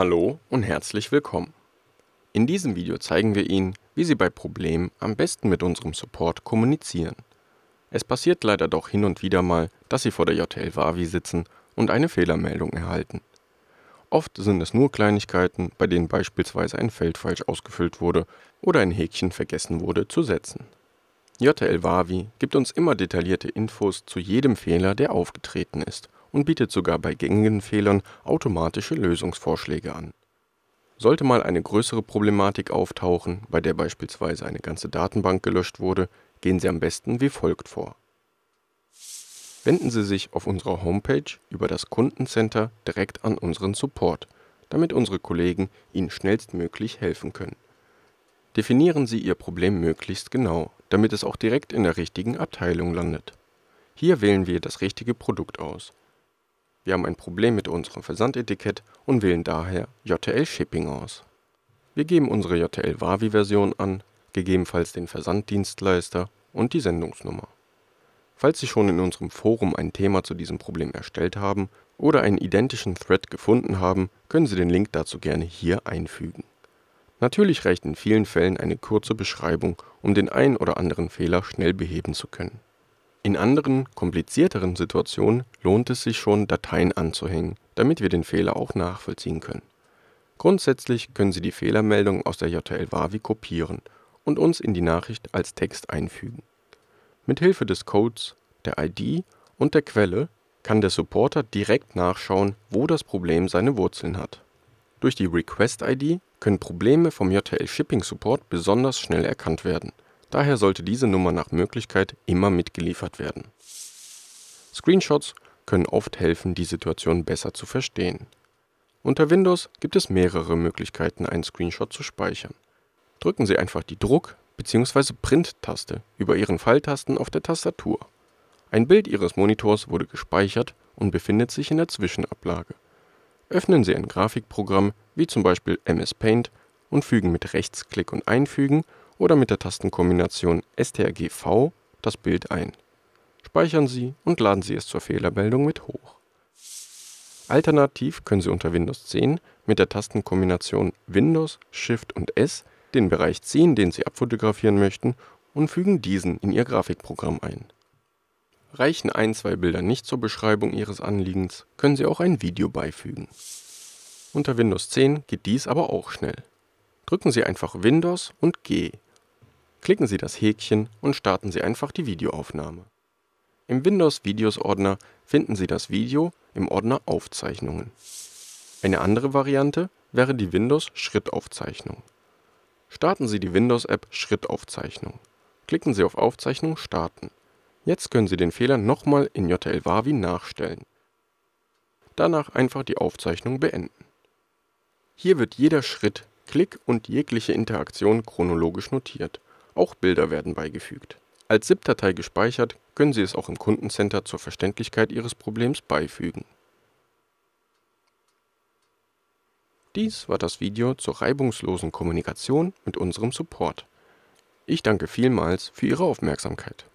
Hallo und herzlich willkommen. In diesem Video zeigen wir Ihnen, wie Sie bei Problemen am besten mit unserem Support kommunizieren. Es passiert leider doch hin und wieder mal, dass Sie vor der JTL Wavi sitzen und eine Fehlermeldung erhalten. Oft sind es nur Kleinigkeiten, bei denen beispielsweise ein Feld falsch ausgefüllt wurde oder ein Häkchen vergessen wurde zu setzen. JTL Wavi gibt uns immer detaillierte Infos zu jedem Fehler, der aufgetreten ist – und bietet sogar bei gängigen Fehlern automatische Lösungsvorschläge an. Sollte mal eine größere Problematik auftauchen, bei der beispielsweise eine ganze Datenbank gelöscht wurde, gehen Sie am besten wie folgt vor. Wenden Sie sich auf unserer Homepage über das Kundencenter direkt an unseren Support, damit unsere Kollegen Ihnen schnellstmöglich helfen können. Definieren Sie Ihr Problem möglichst genau, damit es auch direkt in der richtigen Abteilung landet. Hier wählen wir das richtige Produkt aus wir haben ein Problem mit unserem Versandetikett und wählen daher JTL Shipping aus. Wir geben unsere JTL Wavi-Version an, gegebenenfalls den Versanddienstleister und die Sendungsnummer. Falls Sie schon in unserem Forum ein Thema zu diesem Problem erstellt haben oder einen identischen Thread gefunden haben, können Sie den Link dazu gerne hier einfügen. Natürlich reicht in vielen Fällen eine kurze Beschreibung, um den einen oder anderen Fehler schnell beheben zu können. In anderen, komplizierteren Situationen lohnt es sich schon, Dateien anzuhängen, damit wir den Fehler auch nachvollziehen können. Grundsätzlich können Sie die Fehlermeldung aus der JTL-Wavi kopieren und uns in die Nachricht als Text einfügen. Mithilfe des Codes, der ID und der Quelle kann der Supporter direkt nachschauen, wo das Problem seine Wurzeln hat. Durch die Request-ID können Probleme vom JTL Shipping Support besonders schnell erkannt werden Daher sollte diese Nummer nach Möglichkeit immer mitgeliefert werden. Screenshots können oft helfen, die Situation besser zu verstehen. Unter Windows gibt es mehrere Möglichkeiten, einen Screenshot zu speichern. Drücken Sie einfach die Druck- bzw. Print-Taste über Ihren Pfeiltasten auf der Tastatur. Ein Bild Ihres Monitors wurde gespeichert und befindet sich in der Zwischenablage. Öffnen Sie ein Grafikprogramm wie zum Beispiel MS Paint und fügen mit Rechtsklick und Einfügen oder mit der Tastenkombination strgv das Bild ein. Speichern Sie und laden Sie es zur Fehlermeldung mit hoch. Alternativ können Sie unter Windows 10 mit der Tastenkombination Windows, Shift und S den Bereich ziehen, den Sie abfotografieren möchten, und fügen diesen in Ihr Grafikprogramm ein. Reichen ein, zwei Bilder nicht zur Beschreibung Ihres Anliegens, können Sie auch ein Video beifügen. Unter Windows 10 geht dies aber auch schnell. Drücken Sie einfach Windows und G Klicken Sie das Häkchen und starten Sie einfach die Videoaufnahme. Im Windows-Videos-Ordner finden Sie das Video im Ordner Aufzeichnungen. Eine andere Variante wäre die Windows-Schrittaufzeichnung. Starten Sie die Windows-App Schrittaufzeichnung. Klicken Sie auf Aufzeichnung starten. Jetzt können Sie den Fehler nochmal in JTL-Wavi nachstellen. Danach einfach die Aufzeichnung beenden. Hier wird jeder Schritt, Klick und jegliche Interaktion chronologisch notiert auch Bilder werden beigefügt. Als ZIP-Datei gespeichert, können Sie es auch im Kundencenter zur Verständlichkeit Ihres Problems beifügen. Dies war das Video zur reibungslosen Kommunikation mit unserem Support. Ich danke vielmals für Ihre Aufmerksamkeit.